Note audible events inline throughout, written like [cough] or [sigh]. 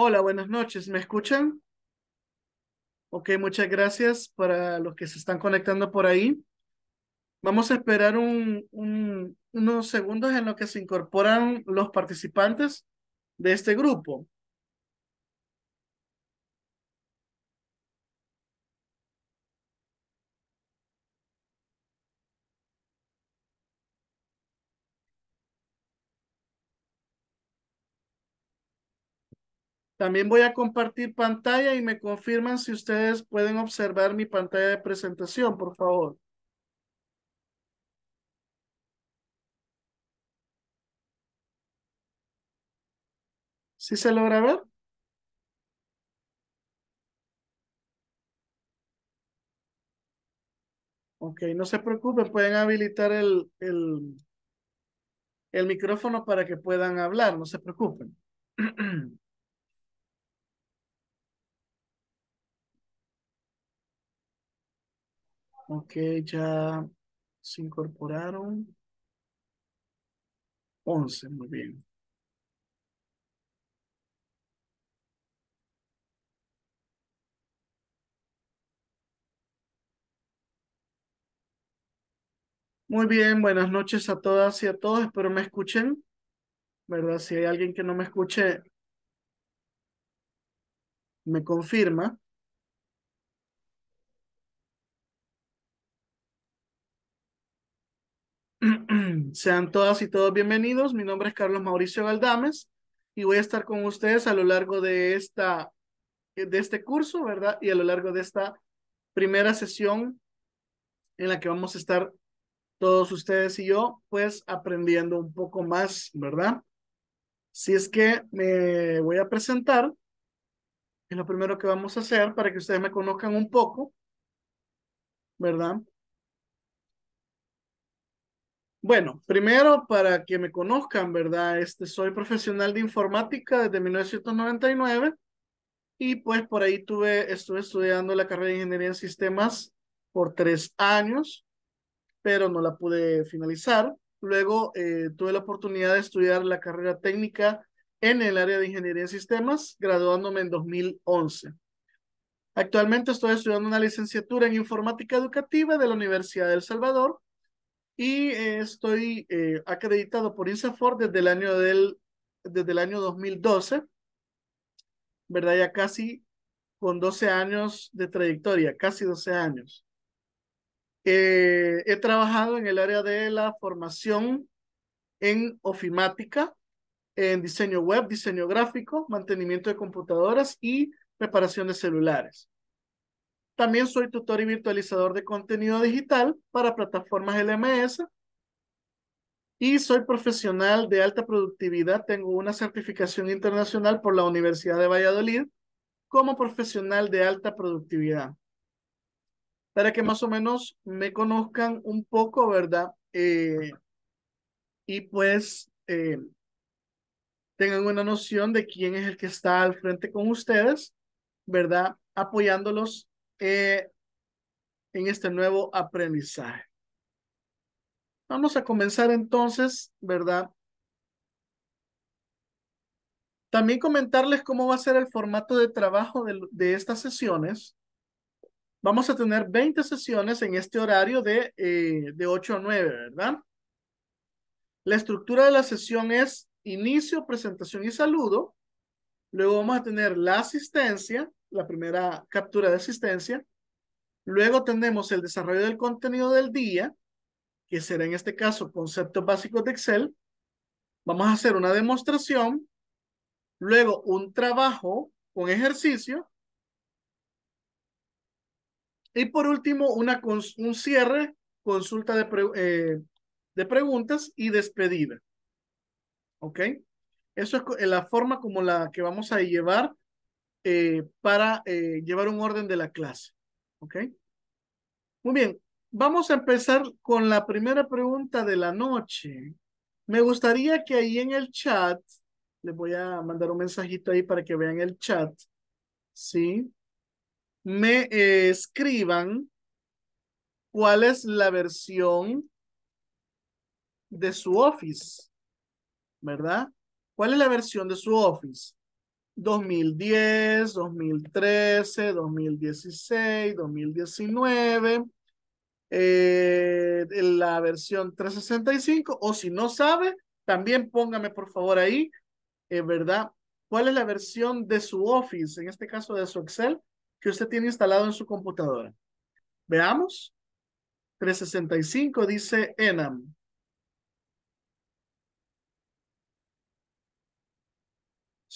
Hola, buenas noches. ¿Me escuchan? Ok, muchas gracias para los que se están conectando por ahí. Vamos a esperar unos segundos en lo que se incorporan los participantes de este grupo. También voy a compartir pantalla y me confirman si ustedes pueden observar mi pantalla de presentación, por favor. ¿Sí se logra ver? Ok, no se preocupen, pueden habilitar el, el, el micrófono para que puedan hablar, no se preocupen. [clears throat] Ok, ya se incorporaron. Once, muy bien. Muy bien, buenas noches a todas y a todos. Espero me escuchen. ¿Verdad? Si hay alguien que no me escuche, me confirma. Sean todas y todos bienvenidos. Mi nombre es Carlos Mauricio Galdames y voy a estar con ustedes a lo largo de, esta, eh, de este curso, ¿verdad? Y a lo largo de esta primera sesión en la que vamos a estar todos ustedes y yo, pues aprendiendo un poco más, ¿verdad? Si es que me voy a presentar, es lo primero que vamos a hacer para que ustedes me conozcan un poco, ¿verdad? Bueno, primero para que me conozcan, ¿verdad? Este, soy profesional de informática desde 1999 y pues por ahí tuve, estuve estudiando la carrera de ingeniería en sistemas por tres años, pero no la pude finalizar. Luego eh, tuve la oportunidad de estudiar la carrera técnica en el área de ingeniería en sistemas, graduándome en 2011. Actualmente estoy estudiando una licenciatura en informática educativa de la Universidad de El Salvador y eh, estoy eh, acreditado por INSAFOR desde el año del desde el año 2012, ¿verdad? Ya casi con 12 años de trayectoria, casi 12 años. Eh, he trabajado en el área de la formación en ofimática, en diseño web, diseño gráfico, mantenimiento de computadoras y reparación de celulares. También soy tutor y virtualizador de contenido digital para plataformas LMS. Y soy profesional de alta productividad. Tengo una certificación internacional por la Universidad de Valladolid como profesional de alta productividad. Para que más o menos me conozcan un poco, ¿verdad? Eh, y pues eh, tengan una noción de quién es el que está al frente con ustedes, ¿verdad? Apoyándolos eh, en este nuevo aprendizaje. Vamos a comenzar entonces, ¿verdad? También comentarles cómo va a ser el formato de trabajo de, estas sesiones. Vamos a tener 20 sesiones en este horario de, eh, de 8 a 9, ¿verdad? La estructura de la sesión es inicio, presentación y saludo. Luego vamos a tener la asistencia, la primera captura de asistencia. Luego tenemos el desarrollo del contenido del día, que será en este caso conceptos básicos de Excel. Vamos a hacer una demostración, luego un trabajo con ejercicio y por último una, un cierre, consulta de, eh, de preguntas y despedida. ¿Ok? Eso es la forma como la que vamos a llevar eh, para eh, llevar un orden de la clase. ¿Ok? Muy bien, vamos a empezar con la primera pregunta de la noche. Me gustaría que ahí en el chat, les voy a mandar un mensajito ahí para que vean el chat, ¿sí? Me eh, escriban cuál es la versión de su Office, ¿verdad? ¿Cuál es la versión de su Office? 2010, 2013, 2016, 2019, la versión 365, o si no sabe, también póngame por favor ahí, eh, ¿verdad? ¿Cuál es la versión de su Office, en este caso de su Excel, que usted tiene instalado en su computadora? Veamos. 365 dice Enam.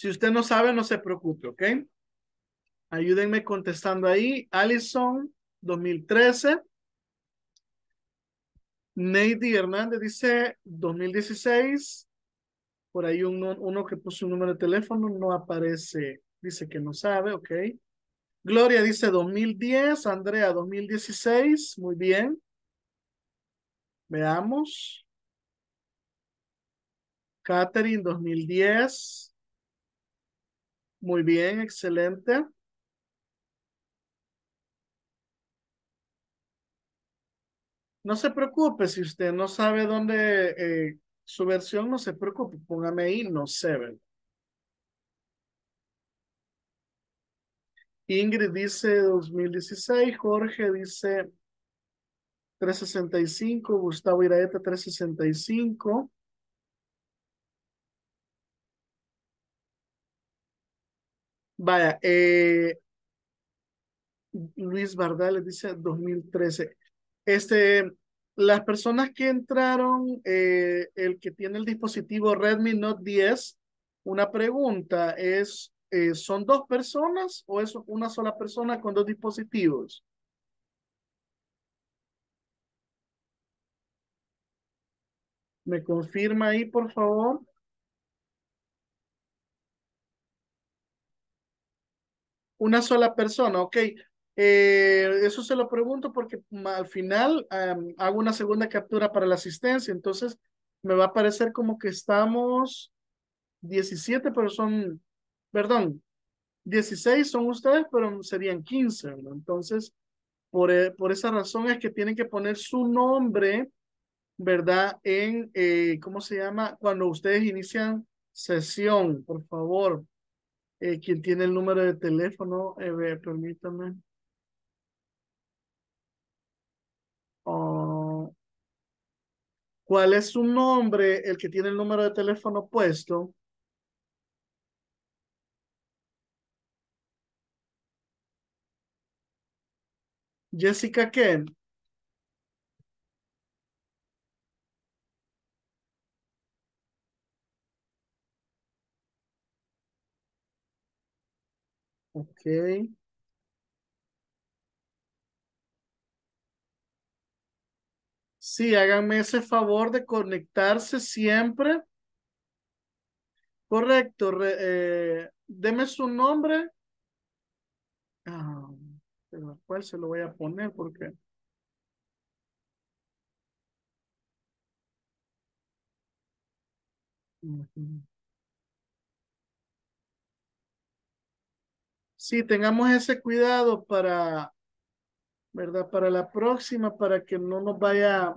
Si usted no sabe, no se preocupe, ¿ok? Ayúdenme contestando ahí. Allison, 2013. Neidy Hernández dice 2016. Por ahí uno, uno que puso un número de teléfono no aparece. Dice que no sabe, ok. Gloria dice 2010. Andrea, 2016. Muy bien. Veamos. Catherine, 2010. Muy bien, excelente. No se preocupe si usted no sabe dónde eh, su versión, no se preocupe, póngame ahí, no ve. Ingrid dice 2016, Jorge dice 365, Gustavo Iraeta 365. Vaya, eh, Luis Bardales dice 2013. Este, las personas que entraron, eh, el que tiene el dispositivo Redmi Note 10, una pregunta es, eh, ¿son dos personas o es una sola persona con dos dispositivos? ¿Me confirma ahí, por favor? una sola persona, ok. Eh, eso se lo pregunto porque al final hago una segunda captura para la asistencia, entonces me va a parecer como que estamos 17, pero son, perdón, 16 son ustedes, pero serían 15, ¿no? Entonces, por, eh, por esa razón es que tienen que poner su nombre, ¿verdad? En, eh, ¿cómo se llama? Cuando ustedes inician sesión, por favor. ¿Quién eh, quien tiene el número de teléfono, eh, permítame. Ah, ¿Cuál es su nombre, el que tiene el número de teléfono puesto? Jessica Ken. Sí, háganme ese favor de conectarse siempre. Correcto. Eh, deme su nombre. Ah, pero ¿Cuál se lo voy a poner? Porque... Sí, tengamos ese cuidado para, ¿verdad? Para la próxima, para que no nos vaya,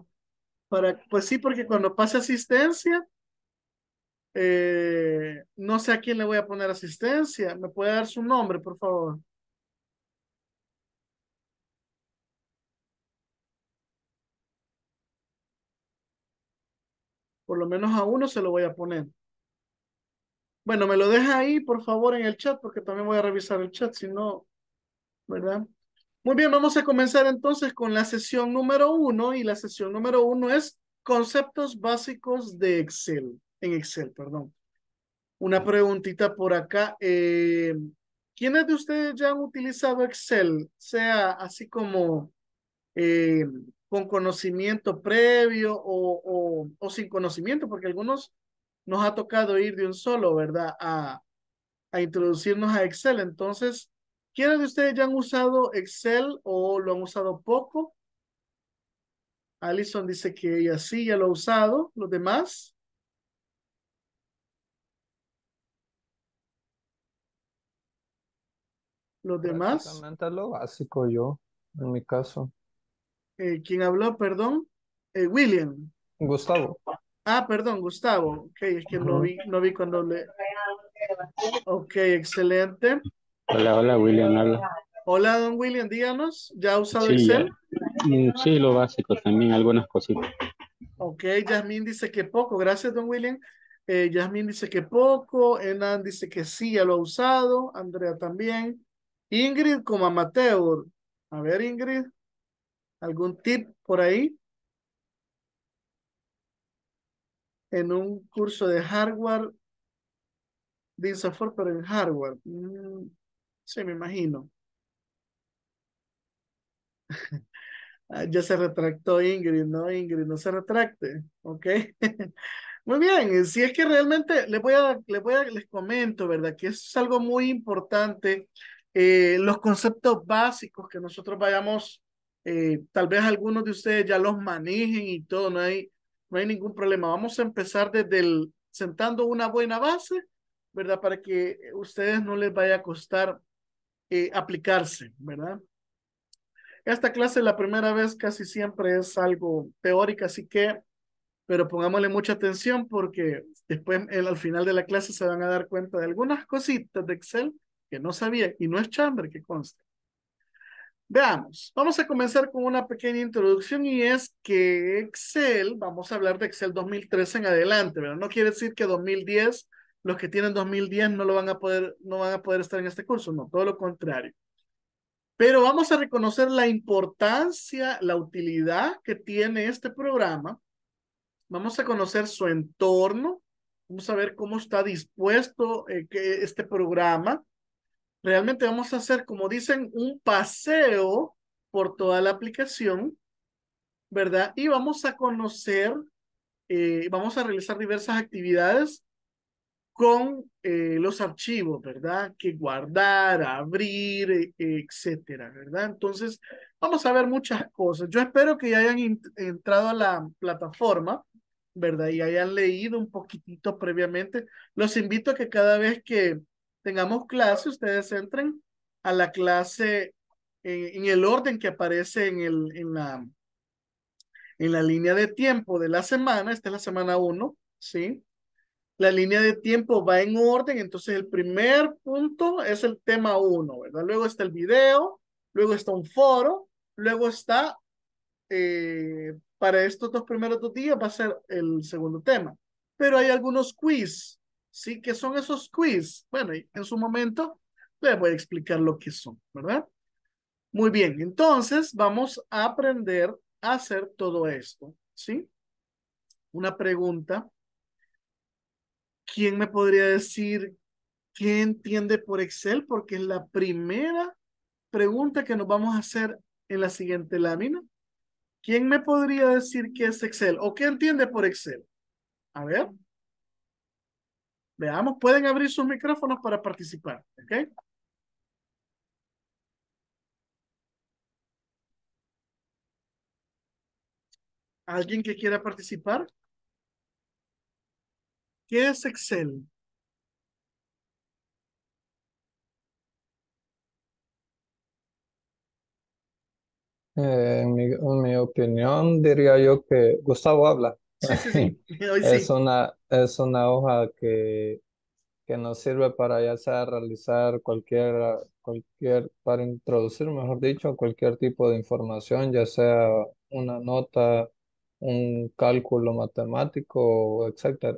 para, pues sí, porque cuando pase asistencia, eh, no sé a quién le voy a poner asistencia. ¿Me puede dar su nombre, por favor? Por lo menos a uno se lo voy a poner. Bueno, me lo deja ahí, por favor, en el chat, porque también voy a revisar el chat, si no, ¿verdad? Muy bien, vamos a comenzar entonces con la sesión número uno, y la sesión número uno es conceptos básicos de Excel, en Excel, perdón. Una preguntita por acá. Eh, ¿Quiénes de ustedes ya han utilizado Excel? Sea así como eh, con conocimiento previo o, o sin conocimiento, porque algunos nos ha tocado ir de un solo, ¿verdad? A, a introducirnos a Excel. Entonces, ¿quiénes de ustedes ya han usado Excel o lo han usado poco? Alison dice que ella sí, ya lo ha usado. ¿Los demás? ¿Los demás? lo básico yo, en mi caso. Eh, ¿Quién habló, perdón? Eh, William. Gustavo. Ah, perdón, Gustavo. Ok, es que no vi, no vi cuando le... Ok, excelente. Hola, hola, William, Hola, don William, díganos. ¿Ya ha usado Excel? Mm, sí, lo básico también, algunas cositas. Ok, Yasmín dice que poco. Gracias, don William. Eh, Yasmín dice que poco. Enan dice que sí, ya lo ha usado. Andrea también. Ingrid como amateur. A ver, Ingrid, ¿algún tip por ahí? en un curso de hardware, de software, pero en hardware. Mm, sí, me imagino. Ah, ya se retractó Ingrid, no Ingrid, no se retracte, ¿ok? [laughs] muy bien, eh, si es que realmente les voy a, les voy a, les comento, ¿verdad? Que es algo muy importante, eh, los conceptos básicos que nosotros vayamos, eh, tal vez algunos de ustedes ya los manejen y todo, no hay, no hay ningún problema. Vamos a empezar desde el, sentando una buena base, ¿verdad? Para que ustedes no les vaya a costar eh, aplicarse, ¿verdad? Esta clase la primera vez casi siempre es algo teórica, así que, pero pongámosle mucha atención porque después al final de la clase se van a dar cuenta de algunas cositas de Excel que no sabía y no es chamber que conste Veamos, vamos a comenzar con una pequeña introducción y es que Excel, vamos a hablar de Excel 2013 en adelante, pero no quiere decir que 2010, los que tienen 2010 no lo van a poder, no van a poder estar en este curso, no, todo lo contrario. Pero vamos a reconocer la importancia, la utilidad que tiene este programa. Vamos a conocer su entorno, vamos a ver cómo está dispuesto eh, este programa realmente vamos a hacer, como dicen, un paseo por toda la aplicación, ¿verdad? Y vamos a conocer, eh, vamos a realizar diversas actividades con eh, los archivos, ¿verdad? Que guardar, abrir, e, etcétera, ¿verdad? Entonces, vamos a ver muchas cosas. Yo espero que ya hayan entrado a la plataforma, ¿verdad? Y hayan leído un poquitito previamente. Los invito a que cada vez que tengamos clase, ustedes entren a la clase eh, en, el orden que aparece en, el, en, la, en la línea de tiempo de la semana. Esta es la semana 1, ¿sí? La línea de tiempo va en orden, entonces el primer punto es el tema 1, ¿verdad? Luego está el video, luego está un foro, luego está, eh, para estos dos primeros dos días va a ser el segundo tema. Pero hay algunos quiz, ¿sí? ¿Qué son esos quiz? Bueno, en su momento les voy a explicar lo que son, ¿verdad? Muy bien, entonces vamos a aprender a hacer todo esto, ¿sí? Una pregunta. ¿Quién me podría decir qué entiende por Excel? Porque es la primera pregunta que nos vamos a hacer en la siguiente lámina. ¿Quién me podría decir qué es Excel o qué entiende por Excel? A ver. Veamos, pueden abrir sus micrófonos para participar, ¿ok? ¿Alguien que quiera participar? ¿Qué es Excel? Eh, en mi opinión, diría yo que Gustavo habla. [laughs] [laughs] es una, es una hoja que, que nos sirve para ya sea realizar cualquier, cualquier, para introducir, mejor dicho, cualquier tipo de información, ya sea una nota, un cálculo matemático, etc.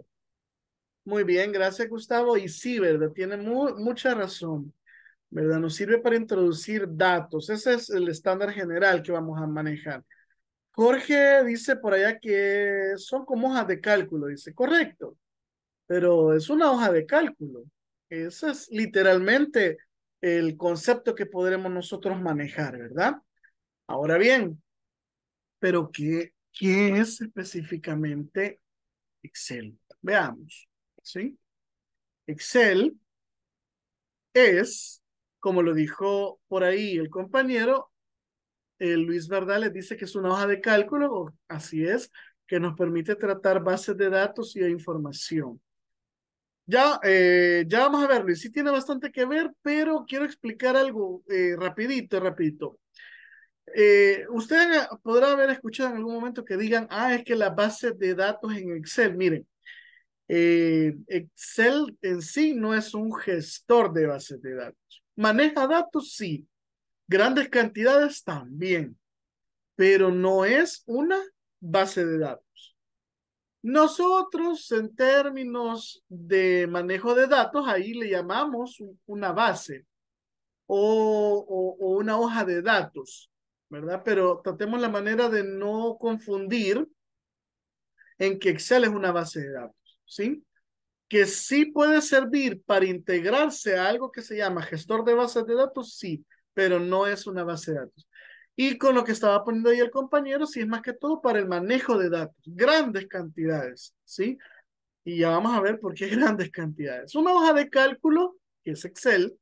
Muy bien, gracias Gustavo. Y sí, ¿verdad? Tiene mucha razón, ¿verdad? Nos sirve para introducir datos. Ese es el estándar general que vamos a manejar. Jorge dice por allá que son como hojas de cálculo, dice, correcto, pero es una hoja de cálculo. Ese es literalmente el concepto que podremos nosotros manejar, ¿verdad? Ahora bien, pero ¿qué, qué es específicamente Excel? Veamos, ¿sí? Excel es, como lo dijo por ahí el compañero, eh, Luis le dice que es una hoja de cálculo, así es, que nos permite tratar bases de datos y información. Ya, eh, ya vamos a verlo, Luis, sí tiene bastante que ver, pero quiero explicar algo eh, rapidito, rapidito. usted Ustedes haber escuchado en algún momento que digan, ah, es que la bases de datos en Excel, miren, Excel en sí no es un gestor de bases de datos. ¿Maneja datos? Sí. Grandes cantidades también, pero no es una base de datos. Nosotros en términos de manejo de datos, ahí le llamamos una base o, una hoja de datos, ¿verdad? Pero tratemos la manera de no confundir en que Excel es una base de datos, ¿sí? Que sí puede servir para integrarse a algo que se llama gestor de bases de datos, sí, pero no es una base de datos. Y con lo que estaba poniendo ahí el compañero, sí es más que todo para el manejo de datos, grandes cantidades, ¿sí? Y ya vamos a ver por qué [laughs] grandes cantidades. Una hoja de cálculo, que es Excel,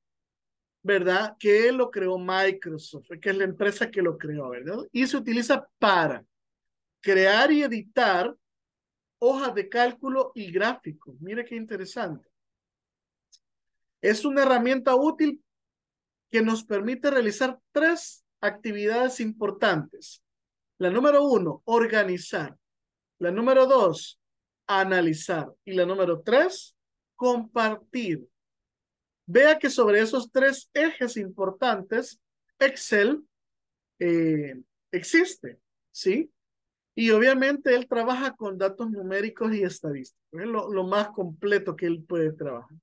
¿verdad? Que lo creó Microsoft, que es la empresa que lo creó, ¿verdad? Y se utiliza para crear y editar hojas de cálculo y gráficos. Mire qué interesante. Es una herramienta útil que nos permite realizar tres actividades importantes. La número uno, organizar. La número dos, analizar. Y la número tres, compartir. Vea que sobre esos tres ejes importantes, Excel eh, existe, ¿sí? Y obviamente él trabaja con datos numéricos y estadísticos, es lo, más completo que él puede trabajar.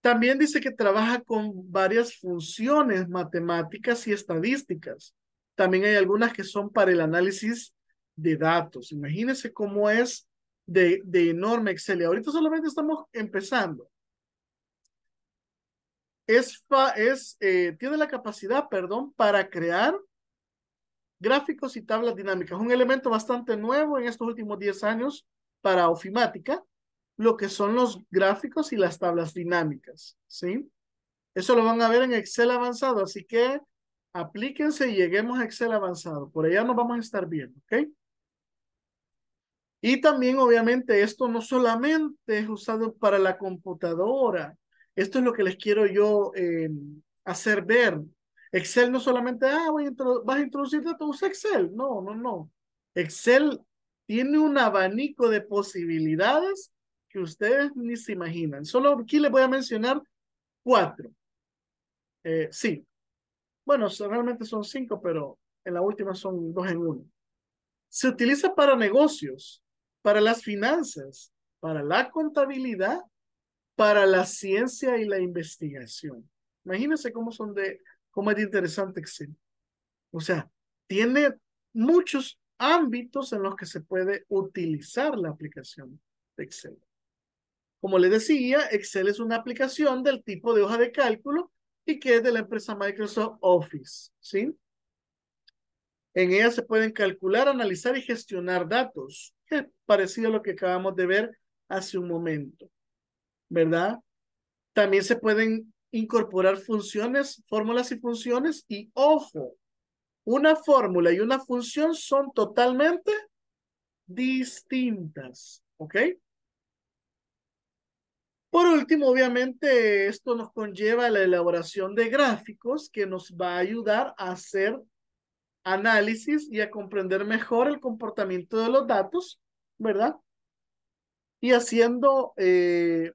También dice que trabaja con varias funciones matemáticas y estadísticas. También hay algunas que son para el análisis de datos. Imagínense cómo es de, de enorme Excel. ahorita solamente estamos empezando. Es, eh, tiene la capacidad, perdón, para crear gráficos y tablas dinámicas. Un elemento bastante nuevo en estos últimos 10 años para ofimática lo que son los gráficos y las tablas dinámicas, ¿sí? Eso lo van a ver en Excel avanzado, así que aplíquense y lleguemos a Excel avanzado. Por allá nos vamos a estar viendo, ¿ok? Y también, obviamente, esto no solamente es usado para la computadora. Esto es lo que les quiero yo em, hacer ver. Excel no solamente, ah, voy a vas a introducir datos, usa Excel. No, no, no. Excel tiene un abanico de posibilidades que ustedes ni se imaginan. Solo aquí les voy a mencionar cuatro. Eh, sí. Bueno, realmente son cinco, pero en la última son dos en uno. Se utiliza para negocios, para las finanzas, para la contabilidad, para la ciencia y la investigación. Imagínense cómo son de, cómo es interesante Excel. O sea, tiene muchos ámbitos en los que se puede utilizar la aplicación de Excel. Como les decía, Excel es una aplicación del tipo de hoja de cálculo y que es de la empresa Microsoft Office, ¿sí? En ella se pueden calcular, analizar y gestionar datos, parecido a lo que acabamos de ver hace un momento, ¿verdad? También se pueden incorporar funciones, fórmulas y funciones, y ojo, una fórmula y una función son totalmente distintas, ¿ok? Por último, obviamente, esto nos conlleva a la elaboración de gráficos que nos va a ayudar a hacer análisis y a comprender mejor el comportamiento de los datos, ¿verdad? Y haciendo, eh,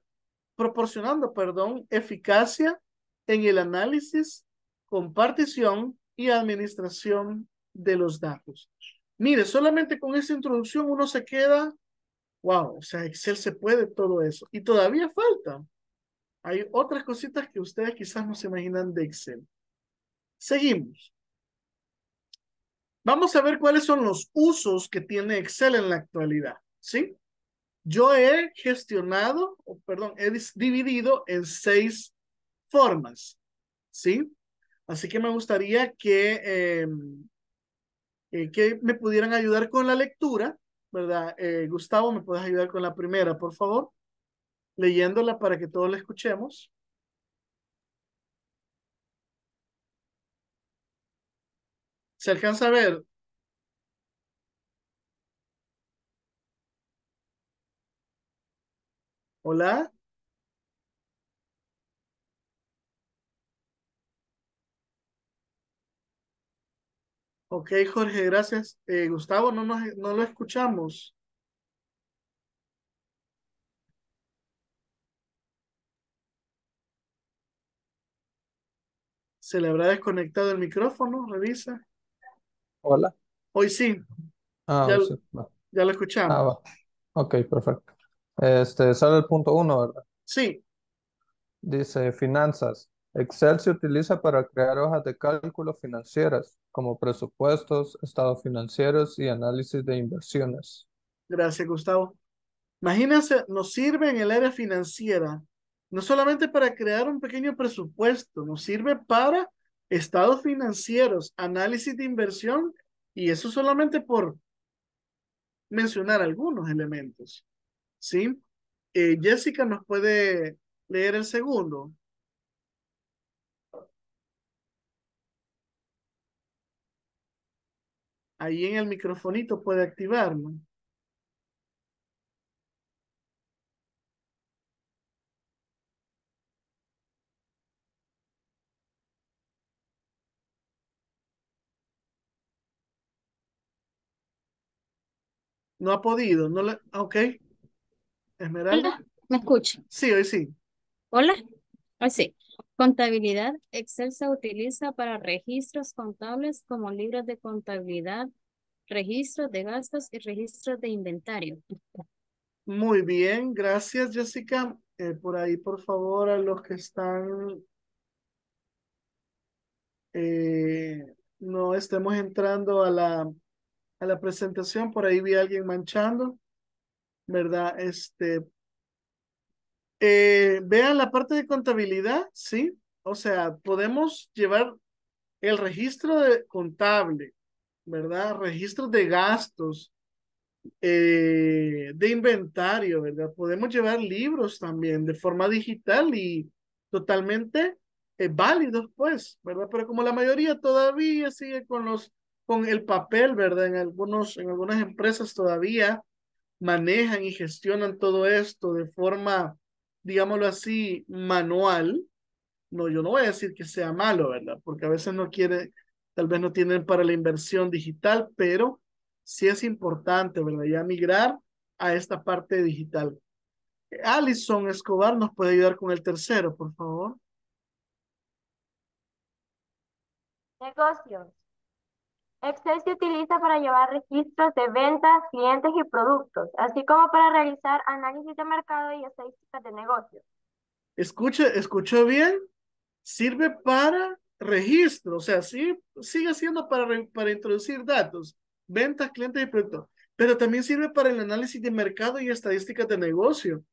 proporcionando, perdón, eficacia en el análisis, compartición y administración de los datos. Mire, solamente con esta introducción uno se queda wow, o sea, Excel se puede todo eso. Y todavía falta. Hay otras cositas que ustedes quizás no se imaginan de Excel. Seguimos. Vamos a ver cuáles son los usos que tiene Excel en la actualidad, ¿sí? Yo he gestionado, o perdón, he dividido en seis formas, ¿sí? Así que me gustaría que, em, eh, que me pudieran ayudar con la lectura ¿verdad? Eh, Gustavo, ¿me puedes ayudar con la primera, por favor? Leyéndola para que todos la escuchemos. ¿Se alcanza a ver? ¿Hola? Ok, Jorge, gracias. Eh, Gustavo, no, nos, no lo escuchamos. ¿Se le habrá desconectado el micrófono? Revisa. Hola. Hoy sí. Ah, ya, lo escuchamos. Ah, Ok, perfecto. Este, sale el punto uno, ¿verdad? Sí. Dice finanzas. Excel se utiliza para crear hojas de cálculo financieras, como presupuestos, estados financieros y análisis de inversiones. Gracias, Gustavo. Imagínense, nos sirve en el área financiera, no solamente para crear un pequeño presupuesto, nos sirve para estados financieros, análisis de inversión, y eso solamente por mencionar algunos elementos. ¿Sí? Eh, Jessica, ¿nos puede leer el segundo? Ahí en el microfonito puede activarlo. No ha podido, no le... Ah, ok. Esmeralda. ¿me escucha? Sí, hoy sí. Hola, hoy sí. Contabilidad. Excel se utiliza para registros contables como libros de contabilidad, registros de gastos y registros de inventario. Muy bien, gracias Jessica. Eh, por ahí, por favor, a los que están... Eh, no estemos entrando a la, a la presentación, por ahí vi a alguien manchando, ¿verdad? Este, eh, vean la parte de contabilidad, sí. O sea, podemos llevar el registro de contable, ¿verdad? Registros de gastos, eh, de inventario, ¿verdad? Podemos llevar libros también de forma digital y totalmente eh, válidos, pues, ¿verdad? Pero como la mayoría todavía sigue con los con el papel, ¿verdad? En algunos en algunas empresas todavía manejan y gestionan todo esto de forma digámoslo así, manual, no, yo no voy a decir que sea malo, ¿verdad? Porque a veces no quiere, tal vez no tienen para la inversión digital, pero sí es importante, ¿verdad? Ya migrar a esta parte digital. Alison Escobar nos puede ayudar con el tercero, por favor. Negocios. Excel se utiliza para llevar registros de ventas, clientes y productos, así como para realizar análisis de mercado y estadísticas de negocio. Escucha, escuchó bien. Sirve para registro, o sea, sí, sigue siendo para, para introducir datos, ventas, clientes y productos, pero también sirve para el análisis de mercado y estadísticas de negocio.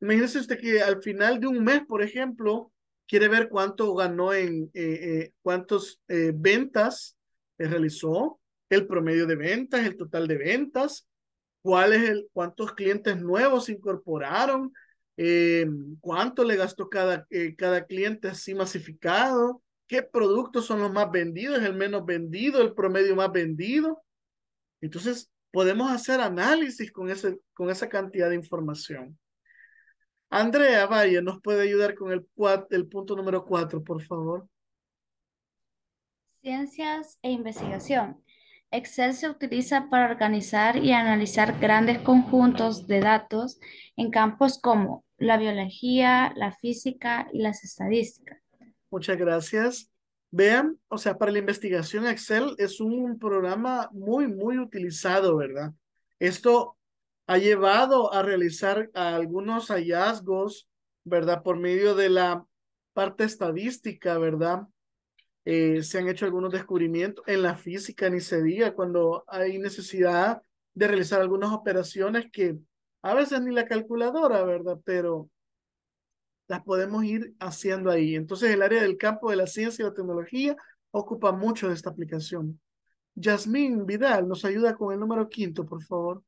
Imagínese usted que al final de un mes, por ejemplo, quiere ver cuánto ganó en eh, eh cuántos eh, ventas realizó, el promedio de ventas, el total de ventas, cuál el, cuántos clientes nuevos incorporaron, eh, cuánto le gastó cada, eh, cada cliente así masificado, qué productos son los más vendidos, el menos vendido, el promedio más vendido. Entonces, podemos hacer análisis con, ese, con esa cantidad de información. Andrea Valle, ¿nos puede ayudar con el, el punto número cuatro, por favor? Ciencias e investigación. Excel se utiliza para organizar y analizar grandes conjuntos de datos en campos como la biología, la física y las estadísticas. Muchas gracias. Vean, o sea, para la investigación Excel es un programa muy, muy utilizado, ¿verdad? Esto ha llevado a realizar algunos hallazgos, ¿verdad? Por medio de la parte estadística, ¿verdad? Eh, se han hecho algunos descubrimientos en la física, ni se diga, cuando hay necesidad de realizar algunas operaciones que a veces ni la calculadora, ¿verdad? Pero las podemos ir haciendo ahí. Entonces, el área del campo de la ciencia y la tecnología ocupa mucho de esta aplicación. Yasmín Vidal, nos ayuda con el número quinto, por favor.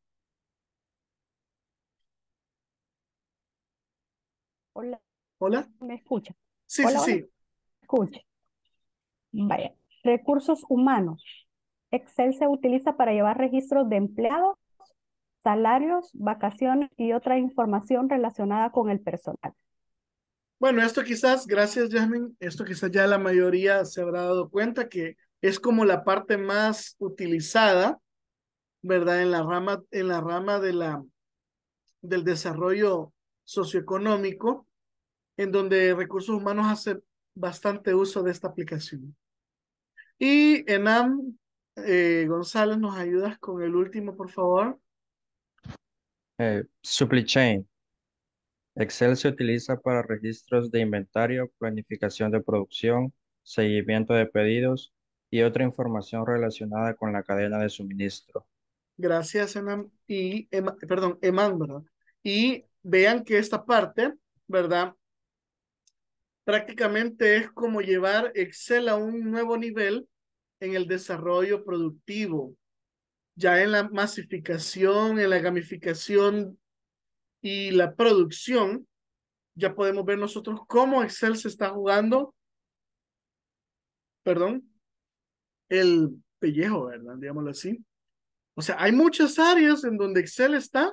Hola. Hola. ¿Me escucha? Sí, sí, sí. Escucha. Vaya, recursos humanos. Excel se utiliza para llevar registros de empleados, salarios, vacaciones y otra información relacionada con el personal. Bueno, esto quizás, gracias Jasmine, esto quizás ya la mayoría se habrá dado cuenta que es como la parte más utilizada, ¿verdad? En la rama, en la rama de la, del desarrollo socioeconómico, en donde recursos humanos hace bastante uso de esta aplicación. Y Enam eh, González, ¿nos ayudas con el último, por favor? Eh, supply chain. Excel se utiliza para registros de inventario, planificación de producción, seguimiento de pedidos y otra información relacionada con la cadena de suministro. Gracias, Enam. Y, perdón, ¿verdad? Y vean que esta parte, ¿verdad? Prácticamente es como llevar Excel a un nuevo nivel en el desarrollo productivo, ya en la masificación, en la gamificación y la producción, ya podemos ver nosotros cómo Excel se está jugando, perdón, el pellejo, ¿verdad? Digámoslo así. O sea, hay muchas áreas en donde Excel está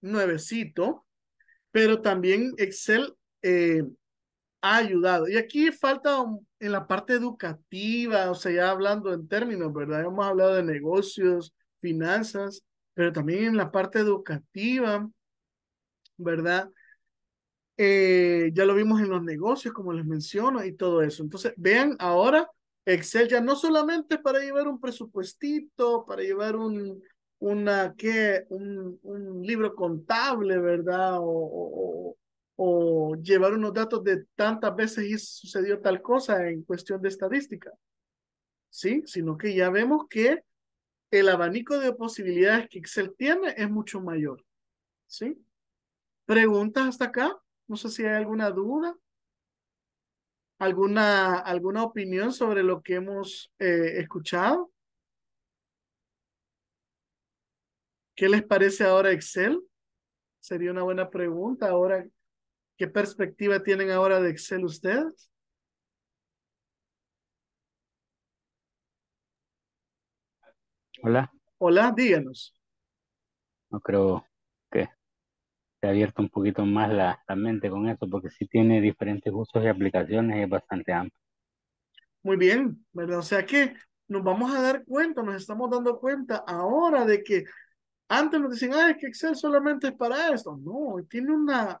nuevecito, pero también Excel eh, ha ayudado. Y aquí falta en la parte educativa, o sea, ya hablando en términos, ¿verdad? Hemos hablado de negocios, finanzas, pero también en la parte educativa, ¿verdad? Eh, ya lo vimos en los negocios, como les menciono, y todo eso. Entonces, vean ahora Excel ya no solamente para llevar un presupuestito, para llevar un, una, ¿qué? Un, un libro contable, ¿verdad? O, o, o llevar unos datos de tantas veces y sucedió tal cosa en cuestión de estadística, ¿sí? Sino que ya vemos que el abanico de posibilidades que Excel tiene es mucho mayor, ¿sí? ¿Preguntas hasta acá? No sé si hay alguna duda, alguna, alguna opinión sobre lo que hemos eh, escuchado. ¿Qué les parece ahora Excel? Sería una buena pregunta ahora ¿Qué perspectiva tienen ahora de Excel ustedes? Hola. Hola, díganos. No creo que se ha abierto un poquito más la, mente con eso, porque sí tiene diferentes usos y aplicaciones y es bastante amplio. Muy bien, ¿verdad? O sea que nos vamos a dar cuenta, nos estamos dando cuenta ahora de que antes nos decían, ah, es que Excel solamente es para esto. No, tiene una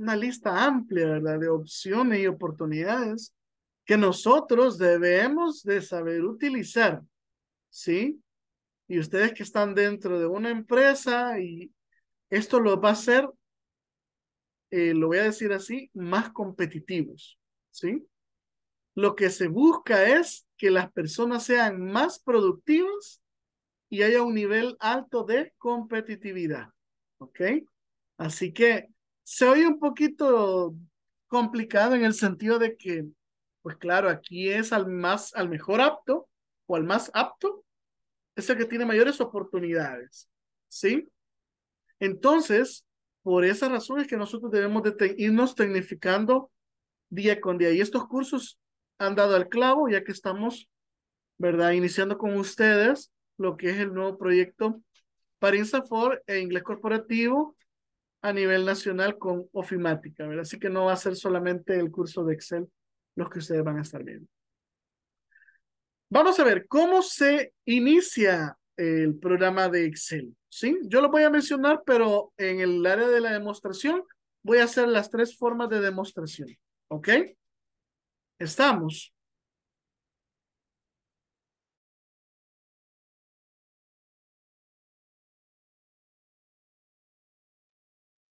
una lista amplia ¿verdad? de opciones y oportunidades que nosotros debemos de saber utilizar, ¿sí? Y ustedes que están dentro de una empresa y esto lo va a hacer, eh, lo voy a decir así, más competitivos, ¿sí? Lo que se busca es que las personas sean más productivas y haya un nivel alto de competitividad, ¿ok? Así que se oye un poquito complicado en el sentido de que, pues claro, aquí es al más, al mejor apto o al más apto, es el que tiene mayores oportunidades, ¿sí? Entonces, por esa razón es que nosotros debemos irnos tecnificando día con día. Y estos cursos han dado al clavo, ya que estamos, ¿verdad? Iniciando con ustedes lo que es el nuevo proyecto para INSAFOR e Inglés Corporativo a nivel nacional con ofimática, Así que no va a ser solamente el curso de Excel los que ustedes van a estar viendo. Vamos a ver cómo se inicia el programa de Excel, ¿sí? Yo lo voy a mencionar, pero en el área de la demostración voy a hacer las tres formas de demostración, ¿ok? Estamos.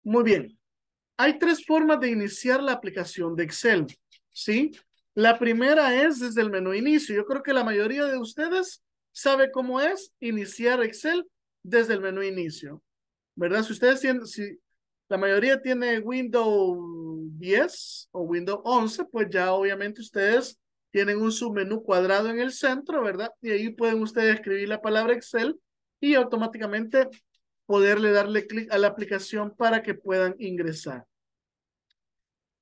Muy bien. Hay tres formas de iniciar la aplicación de Excel, ¿sí? La primera es desde el menú inicio. Yo creo que la mayoría de ustedes sabe cómo es iniciar Excel desde el menú inicio, ¿verdad? Si ustedes tienen, si la mayoría tiene Windows 10 o Windows 11, pues ya obviamente ustedes tienen un submenú cuadrado en el centro, ¿verdad? Y ahí pueden ustedes escribir la palabra Excel y automáticamente poderle darle clic a la aplicación para que puedan ingresar.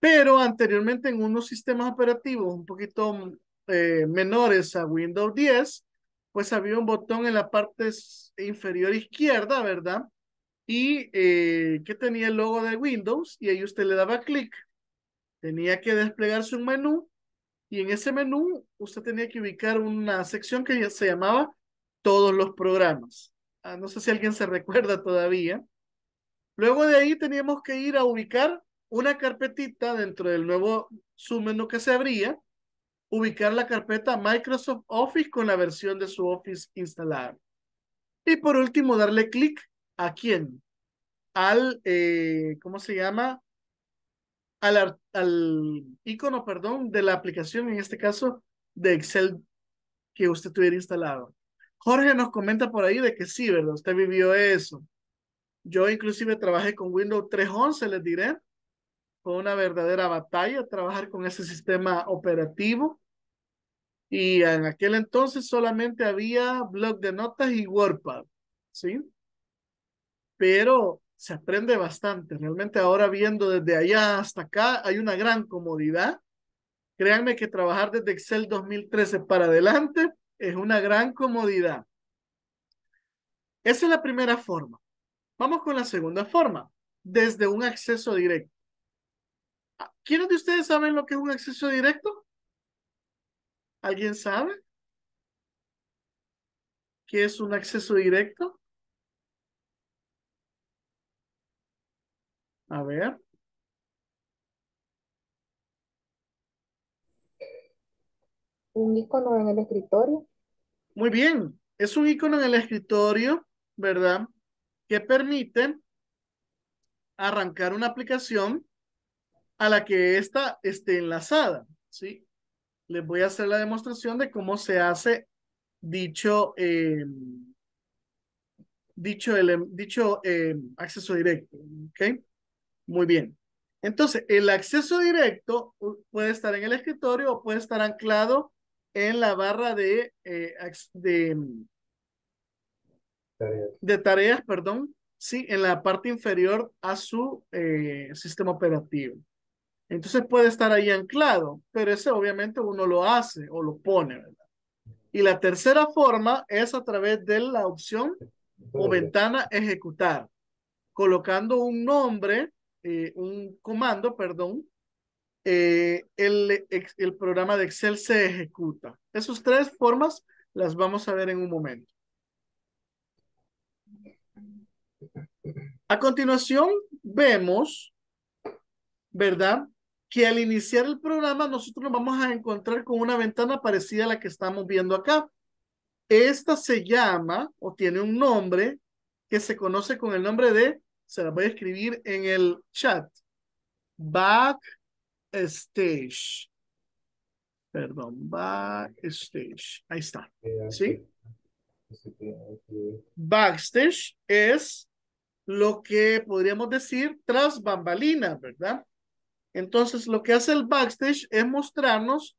Pero anteriormente en unos sistemas operativos un poquito eh, menores a Windows 10, pues había un botón en la parte inferior izquierda, ¿verdad? Y eh, que tenía el logo de Windows y ahí usted le daba clic. Tenía que desplegarse un menú y en ese menú usted tenía que ubicar una sección que se llamaba todos los programas. Ah, no sé si alguien se [laughs] recuerda todavía. Luego de ahí teníamos que ir a ubicar una carpetita dentro del nuevo submenú que se abría, ubicar la carpeta Microsoft Office con la versión de su Office instalada. Y por último, darle clic a quién? Al, eh, ¿cómo se llama? Al, al icono, perdón, de la aplicación, en este caso, de Excel que usted tuviera instalado. Jorge nos comenta por ahí de que sí, ¿verdad? Usted vivió eso. Yo inclusive trabajé con Windows 3.11, les diré. Fue una verdadera batalla trabajar con ese sistema operativo. Y en aquel entonces solamente había blog de notas y WordPad, ¿sí? Pero se aprende bastante. Realmente ahora viendo desde allá hasta acá hay una gran comodidad. Créanme que trabajar desde Excel 2013 para adelante es una gran comodidad. Esa es la primera forma. Vamos con la segunda forma, desde un acceso directo. Ah, ¿Quiénes de ustedes saben lo que es un acceso directo? ¿Alguien sabe? ¿Qué es un acceso directo? A ver. Un icono en el escritorio. Muy bien, es un icono en el escritorio, ¿verdad? Que permite arrancar una aplicación a la que ésta esté enlazada, ¿sí? Les voy a hacer la demostración de cómo se hace dicho, em, dicho, el, dicho em, acceso directo, ¿ok? Muy bien. Entonces, el acceso directo puede estar en el escritorio o puede estar anclado en la barra de, eh, de, mm, tareas. de tareas, perdón, sí, en la parte inferior a su eh, sistema operativo. Entonces puede estar ahí anclado, pero ese obviamente uno lo hace o lo pone, ¿verdad? Y la tercera forma es a través de la opción o ventana ejecutar, colocando un nombre, eh, un comando, perdón, eh, el, el programa de Excel se ejecuta. Esas tres formas las vamos a ver en un momento. A continuación, vemos, ¿verdad? Que al iniciar el programa nosotros nos vamos a encontrar con una ventana parecida a la que estamos viendo acá. Esta se llama o tiene un nombre que se conoce con el nombre de, se la voy a escribir en el chat, back stage. Perdón, backstage. Ahí está. ¿Sí? Backstage es lo que podríamos decir tras bambalina, ¿verdad? Entonces, lo que hace el backstage es mostrarnos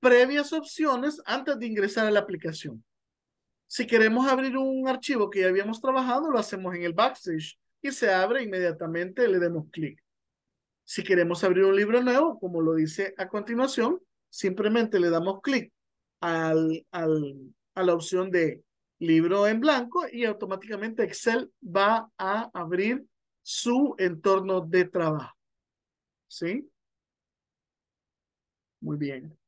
previas opciones antes de ingresar a la aplicación. Si queremos abrir un archivo que ya habíamos trabajado, lo hacemos en el backstage y se abre inmediatamente, le damos clic. Si queremos abrir un libro nuevo, como lo dice a continuación, simplemente le damos clic al, al, a la opción de libro en blanco y automáticamente Excel va a abrir su entorno de trabajo. ¿Sí? Muy bien.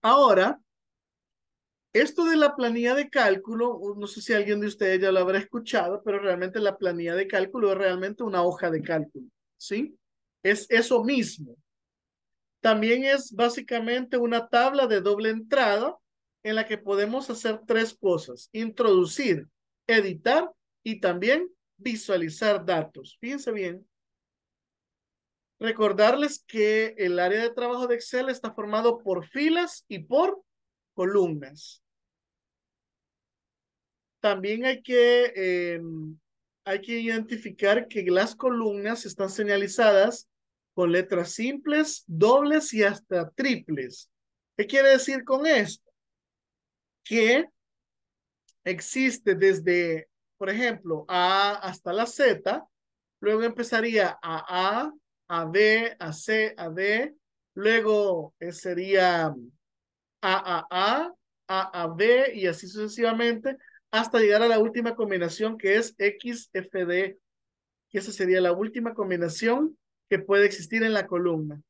Ahora, esto de la planilla de cálculo, uh, no sé si alguien de ustedes ya lo habrá escuchado, pero realmente la planilla de cálculo es realmente una hoja de cálculo. ¿sí? Es eso mismo. También es básicamente una tabla de doble entrada en la que podemos hacer tres cosas, introducir, editar y también visualizar datos. Fíjense bien. Recordarles que el área de trabajo de Excel está formado por filas y por columnas. También hay que em, hay que identificar que las columnas están señalizadas con letras simples, dobles y hasta triples. ¿Qué quiere decir con esto? Que existe desde, por ejemplo, A hasta la Z, luego empezaría a A, a B, a C, a D, luego eh, sería A, A, A, A, A, B y así sucesivamente hasta llegar a la última combinación que es XFD. Y esa sería la última combinación que puede existir en la columna.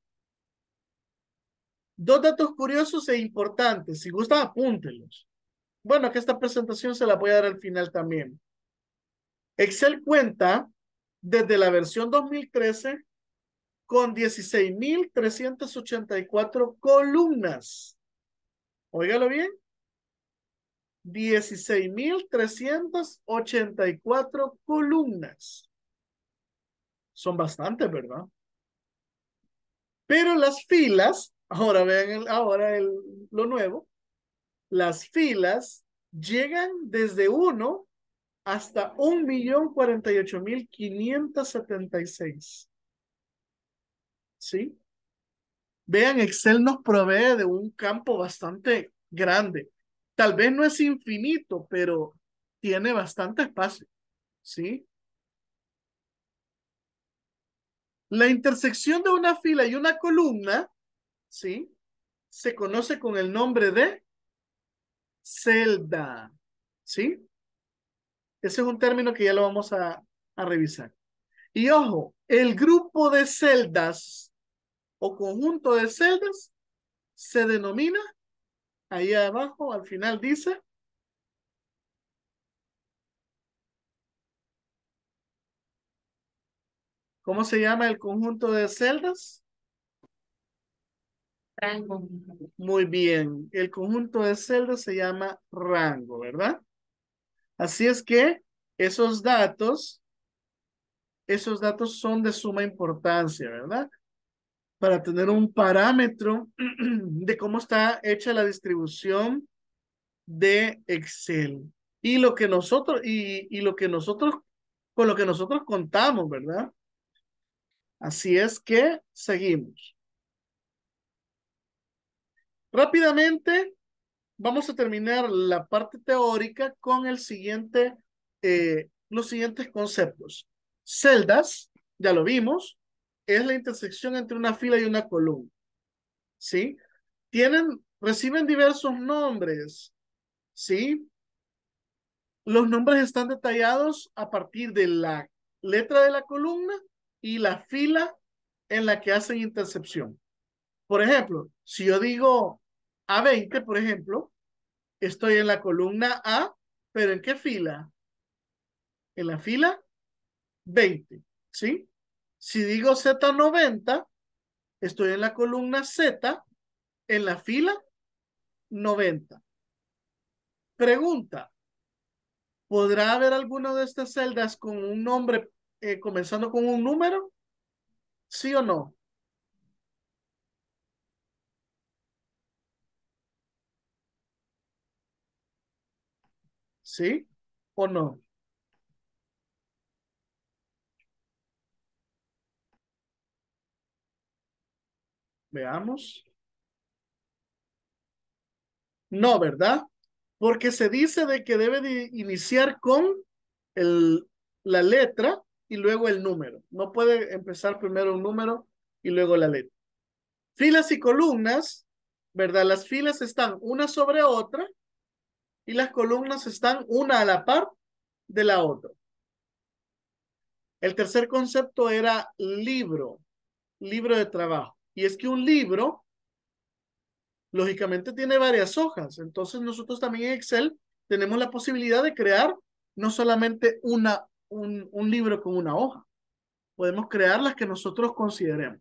Dos datos curiosos e importantes. Si gustan, apúntenlos. Bueno, que esta presentación se la voy a dar al final también. Excel cuenta desde la versión 2013 con 16.384 columnas. Óigalo bien, 16,384 columnas. Son bastantes, ¿verdad? Pero las filas, ahora vean ahora el, lo nuevo, las filas llegan desde 1 hasta 1.048.576. ¿Sí? Vean, Excel nos provee de un campo bastante grande. Tal vez no es infinito, pero tiene bastante espacio, ¿sí? La intersección de una fila y una columna, ¿sí? Se conoce con el nombre de celda, ¿sí? Ese es un término que ya lo vamos a, a revisar. Y ojo, el grupo de celdas o conjunto de celdas se denomina ahí abajo, al final dice. ¿Cómo se llama el conjunto de celdas? Rango. Muy bien. El conjunto de celdas se llama rango, ¿verdad? Así es que esos datos, esos datos son de suma importancia, ¿verdad? para tener un parámetro [clears throat] de cómo está hecha la distribución de Excel. Y lo que nosotros, y, lo que nosotros, con lo que nosotros contamos, ¿verdad? Así es que seguimos. Rápidamente vamos a terminar la parte teórica con el siguiente, eh, los siguientes conceptos. Celdas, ya lo vimos es la intersección entre una fila y una columna. ¿Sí? Tienen, reciben diversos nombres. ¿Sí? Los nombres están detallados a partir de la letra de la columna y la fila en la que hacen intercepción. Por ejemplo, si yo digo A20, por ejemplo, estoy en la columna A, pero ¿en qué fila? En la fila 20, ¿sí? Si digo Z90, estoy en la columna Z, en la fila 90. Pregunta, ¿podrá haber alguna de estas celdas con un nombre eh, comenzando con un número? ¿Sí o no? ¿Sí o no? Veamos. No, ¿verdad? Porque se dice de que debe de iniciar con el, la letra y luego el número. No puede empezar primero un número y luego la letra. Filas y columnas, ¿verdad? Las filas están una sobre otra y las columnas están una a la par de la otra. El tercer concepto era libro, libro de trabajo. Y es que un libro, lógicamente, tiene varias hojas. Entonces nosotros también en Excel tenemos la posibilidad de crear no solamente una, un, un libro con una hoja. Podemos crear las que nosotros consideremos.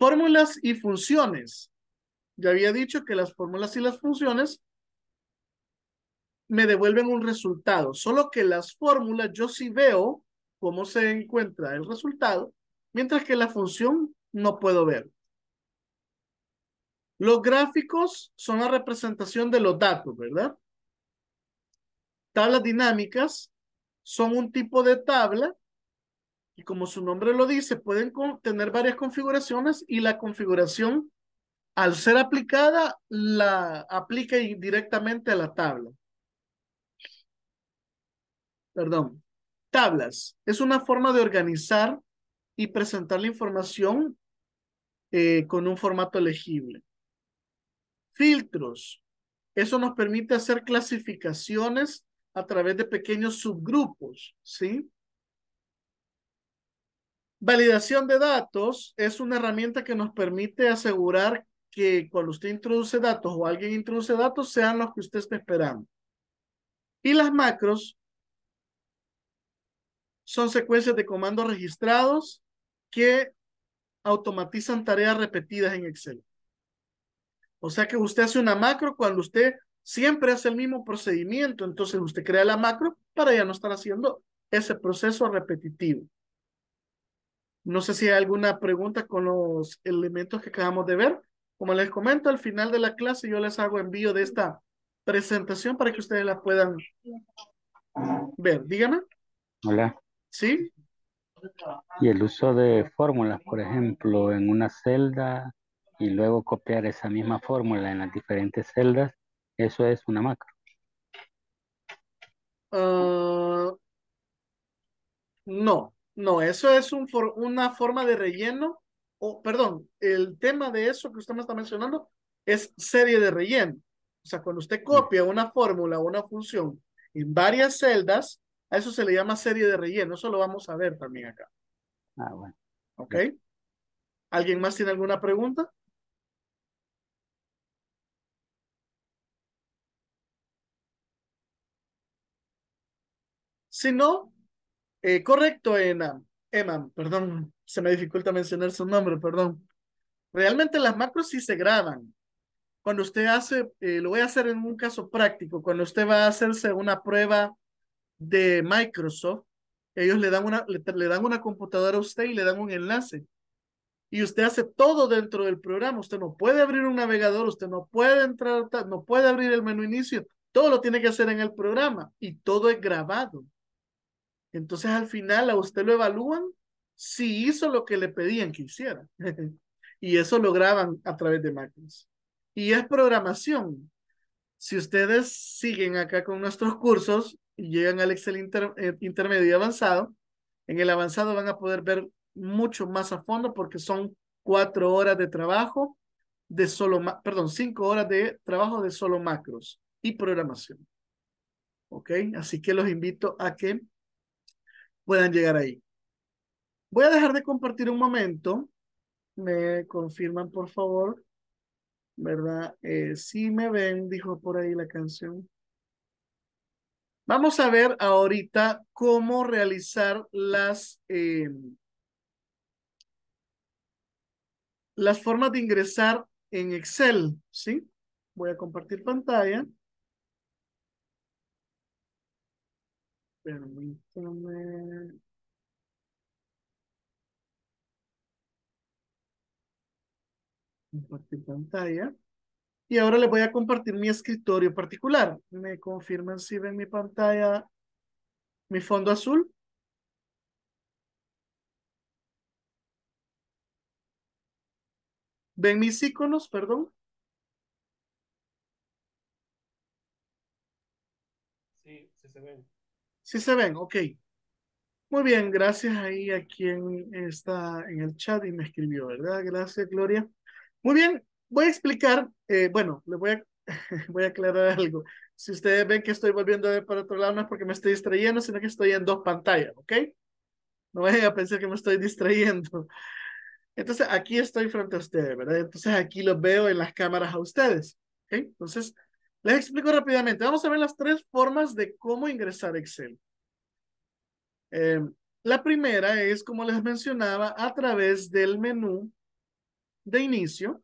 Fórmulas y funciones. Ya había dicho que las fórmulas y las funciones me devuelven un resultado. Solo que las fórmulas yo sí veo cómo se encuentra el resultado, mientras que la función no puedo ver. Los gráficos son la representación de los datos, ¿verdad? Tablas dinámicas son un tipo de tabla y como su nombre lo dice, pueden tener varias configuraciones y la configuración, al ser aplicada, la aplica directamente a la tabla. Perdón. Tablas es una forma de organizar y presentar la información eh, con un formato legible. Filtros. Eso nos permite hacer clasificaciones a través de pequeños subgrupos, ¿sí? Validación de datos es una herramienta que nos permite asegurar que cuando usted introduce datos o alguien introduce datos, sean los que usted está esperando. Y las macros son secuencias de comandos registrados que automatizan tareas repetidas en Excel. O sea que usted hace una macro cuando usted siempre hace el mismo procedimiento, entonces usted crea la macro para ya no estar haciendo ese proceso repetitivo. No sé si hay alguna pregunta con los elementos que acabamos de ver. Como les comento, al final de la clase yo les hago envío de esta presentación para que ustedes la puedan ver. díganme Hola. ¿Sí? Y el uso de fórmulas, por ejemplo, en una celda y luego copiar esa misma fórmula en las diferentes celdas, eso es una macro. Ah, no, no, eso es una forma de relleno, o perdón, el tema de eso que usted me está mencionando es serie de relleno. O sea, cuando usted copia una fórmula o una función en varias celdas, a eso se le llama serie de relleno. Eso lo vamos a ver también acá. Ah, bueno. ¿Ok? ¿Alguien más tiene alguna pregunta? Si no, eh, correcto, Eman, perdón, se me dificulta mencionar su nombre, perdón. Realmente las macros sí se graban. Cuando usted hace, eh, lo voy a hacer en un caso práctico, cuando usted va a hacerse una prueba de Microsoft, ellos le dan, una, le, dan una computadora a usted y le dan un enlace. Y usted hace todo dentro del programa. Usted no puede abrir un navegador, usted no puede entrar, no puede abrir el menú inicio. Todo lo tiene que hacer en el programa y todo es grabado. Entonces al final a usted lo evalúan si hizo lo que le pedían que hiciera. [laughs] y eso lo graban a través de máquinas. Y es programación. Si ustedes siguen acá con nuestros cursos, llegan al Excel eh, intermedio y avanzado. En el avanzado van a poder ver mucho más a fondo porque son cuatro horas de trabajo de solo, perdón, cinco horas de trabajo de solo macros y programación. ¿Ok? Así que los invito a que puedan llegar ahí. Voy a dejar de compartir un momento. Me confirman, por favor. ¿Verdad? si eh, ¿sí me ven, dijo por ahí la canción. Vamos a ver ahorita cómo realizar las, eh, las formas de ingresar en Excel, ¿sí? Voy a compartir pantalla. Permítame. Compartir pantalla. Y ahora les voy a compartir mi escritorio particular. ¿Me confirman si ven mi pantalla, mi fondo azul? ¿Ven mis iconos, perdón? Sí, sí se ven. Sí se ven, ok. Muy bien, gracias ahí a quien está en el chat y me escribió, ¿verdad? Gracias, Gloria. Muy bien, Voy a explicar, eh, bueno, le voy a, [laughs] voy a aclarar algo. Si ustedes ven que estoy volviendo para otro lado, no es porque me estoy distrayendo, sino que estoy en dos pantallas, ¿ok? No vayan a pensar que me estoy [laughs] distrayendo. Entonces, aquí estoy frente a ustedes, ¿verdad? Entonces, aquí los veo en las cámaras a ustedes, ¿ok? Entonces, les explico rápidamente. Vamos a ver las tres formas de cómo ingresar a Excel. Em, la primera es, como les mencionaba, a través del menú de inicio,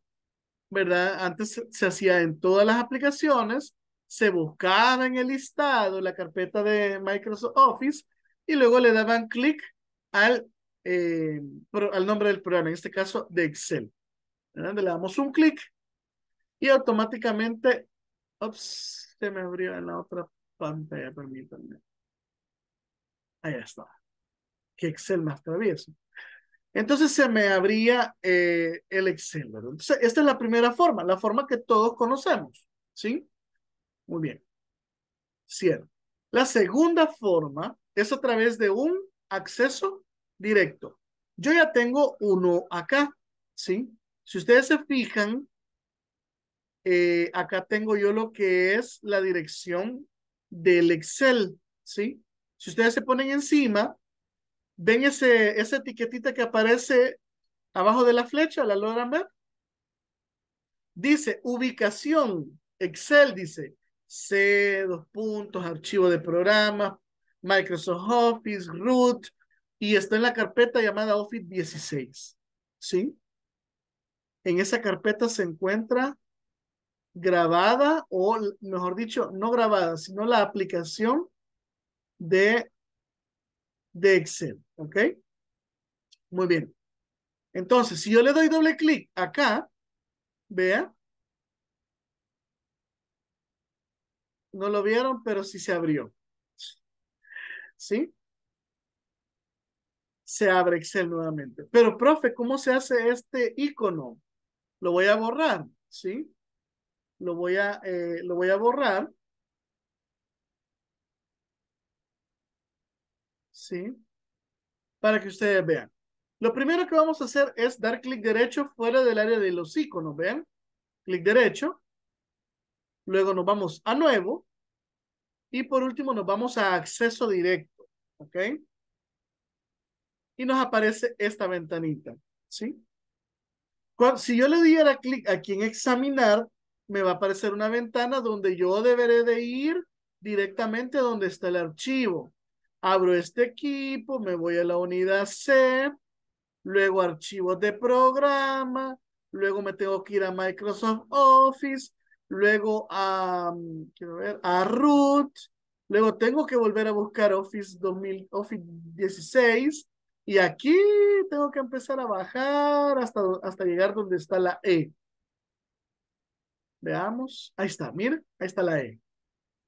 ¿verdad? Antes se, hacía en todas las aplicaciones, se buscaba en el listado, la carpeta de Microsoft Office, y luego le daban clic al, eh, al nombre del programa, en este caso de Excel. ¿verdad? Le damos un clic y automáticamente, ups, se me abrió en la otra pantalla, permítanme. Ahí está. que Excel más travieso. Entonces se me abría eh, el Excel. Entonces, esta es la primera forma, la forma que todos conocemos. ¿Sí? Muy bien. Cierto. La segunda forma es a través de un acceso directo. Yo ya tengo uno acá. ¿Sí? Si ustedes se fijan, eh, acá tengo yo lo que es la dirección del Excel, ¿sí? Si ustedes se ponen encima, ¿Ven esa etiquetita que aparece abajo de la flecha? ¿La logran ver? Dice ubicación, Excel dice C, dos puntos, archivo de programa, Microsoft Office, root, y está en la carpeta llamada Office 16. ¿Sí? En esa carpeta se encuentra grabada o, mejor dicho, no grabada, sino la aplicación de, de Excel. ¿Ok? Muy bien. Entonces, si yo le doy doble clic acá, vea. No lo vieron, pero sí se abrió. ¿Sí? Se abre Excel nuevamente. Pero, profe, ¿cómo se hace este icono? Lo voy a borrar, ¿sí? Lo voy a, eh, lo voy a borrar. ¿Sí? para que ustedes vean. Lo primero que vamos a hacer es dar clic derecho fuera del área de los iconos, vean. Clic derecho. Luego nos vamos a nuevo. Y por último nos vamos a acceso directo, ¿ok? Y nos aparece esta ventanita, ¿sí? si yo le diera clic aquí en examinar, me va a aparecer una ventana donde yo deberé de ir directamente donde está el archivo. Abro este equipo, me voy a la unidad C, luego archivos de programa, luego me tengo que ir a Microsoft Office, luego a, mm, quiero ver, a root, luego tengo que volver a buscar Office 2000, Office 16, y aquí tengo que empezar a bajar hasta, hasta llegar donde está la E. Veamos, ahí está, mira, ahí está la E.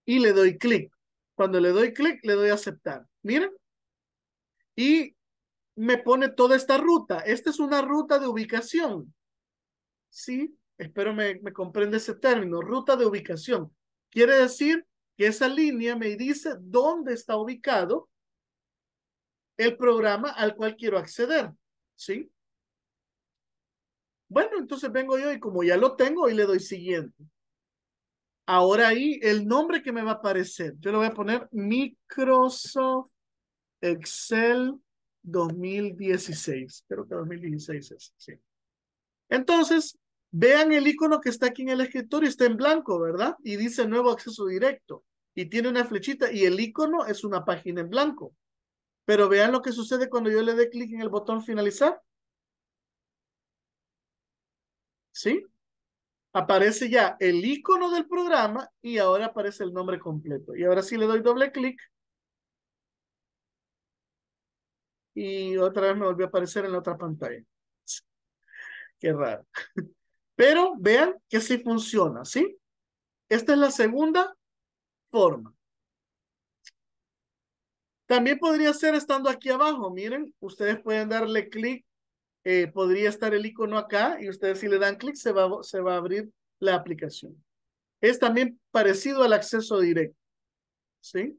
Y le doy clic. Cuando le doy clic, le doy a aceptar. Miren. Y me pone toda esta ruta. Esta es una ruta de ubicación. Sí, espero me, me comprende ese término, ruta de ubicación. Quiere decir que esa línea me dice dónde está ubicado el programa al cual quiero acceder. ¿Sí? Bueno, entonces vengo yo y como ya lo tengo, y le doy siguiente. Ahora ahí el nombre que me va a aparecer, yo le voy a poner Microsoft Excel 2016. Creo que 2016 es, sí. Entonces, vean el icono que está aquí en el escritorio, está en blanco, ¿verdad? Y dice nuevo acceso directo. Y tiene una flechita y el icono es una página en blanco. Pero vean lo que sucede cuando yo le dé clic en el botón finalizar. ¿Sí? aparece ya el icono del programa y ahora aparece el nombre completo. Y ahora sí le doy doble clic. Y otra vez me volvió a aparecer en la otra pantalla. Qué raro. Pero vean que sí funciona, ¿sí? Esta es la segunda forma. También podría ser estando aquí abajo. Miren, ustedes pueden darle clic eh, podría estar el icono acá y ustedes si le dan clic se va, se va a abrir la aplicación. Es también parecido al acceso directo. ¿Sí?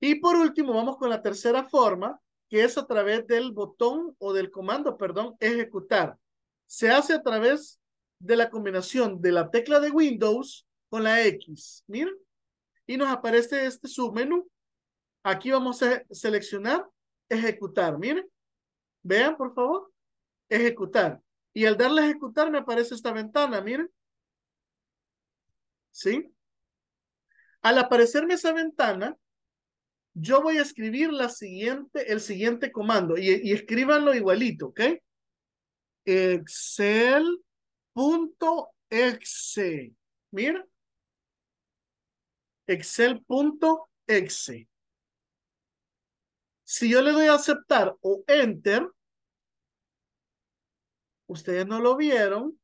Y por último, vamos con la tercera forma, que es a través del botón o del comando, perdón, ejecutar. Se hace a través de la combinación de la tecla de Windows con la X. Miren. Y nos aparece este submenú. Aquí vamos a seleccionar ejecutar. Miren. Vean, por favor, ejecutar. Y al darle a ejecutar me aparece esta ventana, miren. ¿Sí? Al aparecerme esa ventana, yo voy a escribir la siguiente, el siguiente comando y, y escríbanlo igualito, ¿ok? Excel.exe. Mira. Excel.exe. Si yo le doy a aceptar o enter, ustedes no lo vieron,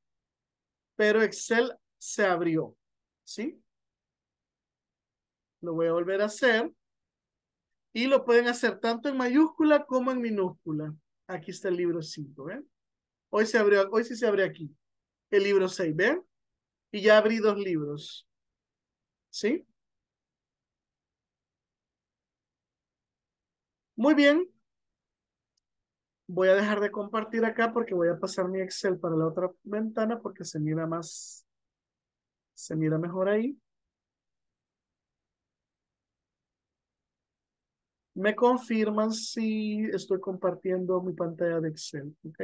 pero Excel se abrió, ¿sí? Lo voy a volver a hacer. Y lo pueden hacer tanto en mayúscula como en minúscula. Aquí está el libro 5, ¿ven? Hoy, se abrió, hoy sí se abre aquí. El libro 6, ¿ven? Y ya abrí dos libros. ¿Sí? Muy bien. Voy a dejar de compartir acá porque voy a pasar mi Excel para la otra ventana porque se mira más, se mira mejor ahí. Me confirman si estoy compartiendo mi pantalla de Excel, ¿ok?